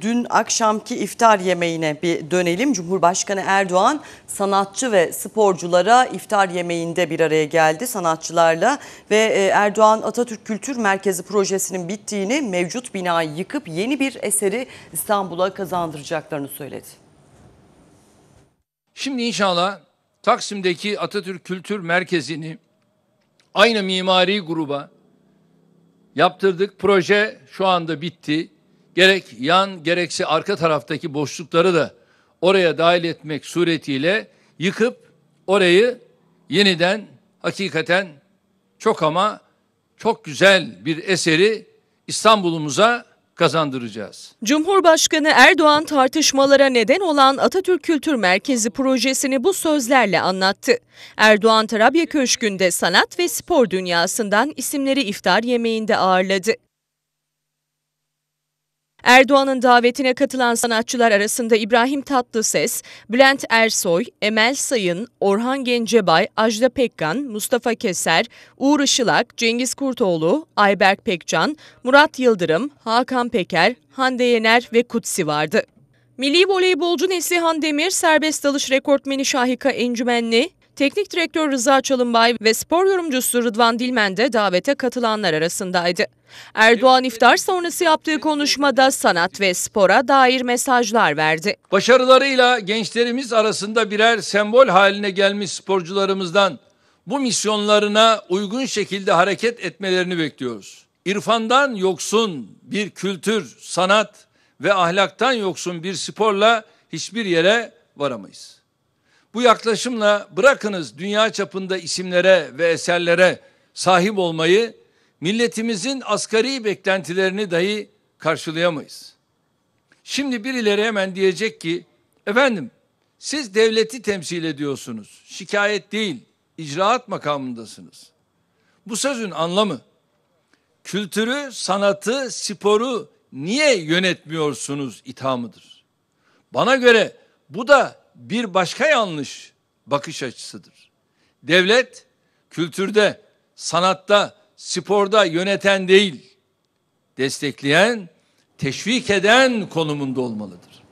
dün akşamki iftar yemeğine bir dönelim. Cumhurbaşkanı Erdoğan sanatçı ve sporculara iftar yemeğinde bir araya geldi sanatçılarla ve e, Erdoğan Atatürk Kültür Merkezi projesinin bittiğini, mevcut binayı yıkıp yeni bir eseri İstanbul'a kazandıracaklarını söyledi. Şimdi inşallah Taksim'deki Atatürk Kültür Merkezi'ni aynı mimari gruba yaptırdık. Proje şu anda bitti gerek yan gerekse arka taraftaki boşlukları da oraya dahil etmek suretiyle yıkıp orayı yeniden hakikaten çok ama çok güzel bir eseri İstanbul'umuza kazandıracağız. Cumhurbaşkanı Erdoğan tartışmalara neden olan Atatürk Kültür Merkezi projesini bu sözlerle anlattı. Erdoğan Tarabya Köşkü'nde sanat ve spor dünyasından isimleri iftar yemeğinde ağırladı. Erdoğan'ın davetine katılan sanatçılar arasında İbrahim Tatlıses, Bülent Ersoy, Emel Sayın, Orhan Gencebay, Ajda Pekkan, Mustafa Keser, Uğur Işılak, Cengiz Kurtoğlu, Ayberk Pekcan, Murat Yıldırım, Hakan Peker, Hande Yener ve Kutsi vardı. Milli voleybolcu Neslihan Demir serbest dalış rekortmeni Şahika Encümenli, Teknik direktör Rıza Çalınbay ve spor yorumcusu Rıdvan Dilmen de davete katılanlar arasındaydı. Erdoğan iftar sonrası yaptığı konuşmada sanat ve spora dair mesajlar verdi. Başarılarıyla gençlerimiz arasında birer sembol haline gelmiş sporcularımızdan bu misyonlarına uygun şekilde hareket etmelerini bekliyoruz. İrfandan yoksun bir kültür, sanat ve ahlaktan yoksun bir sporla hiçbir yere varamayız. Bu yaklaşımla bırakınız dünya çapında isimlere ve eserlere sahip olmayı milletimizin asgari beklentilerini dahi karşılayamayız. Şimdi birileri hemen diyecek ki efendim siz devleti temsil ediyorsunuz. Şikayet değil, icraat makamındasınız. Bu sözün anlamı kültürü, sanatı, sporu niye yönetmiyorsunuz ithamıdır. Bana göre bu da bir başka yanlış bakış açısıdır. Devlet kültürde, sanatta, sporda yöneten değil, destekleyen, teşvik eden konumunda olmalıdır.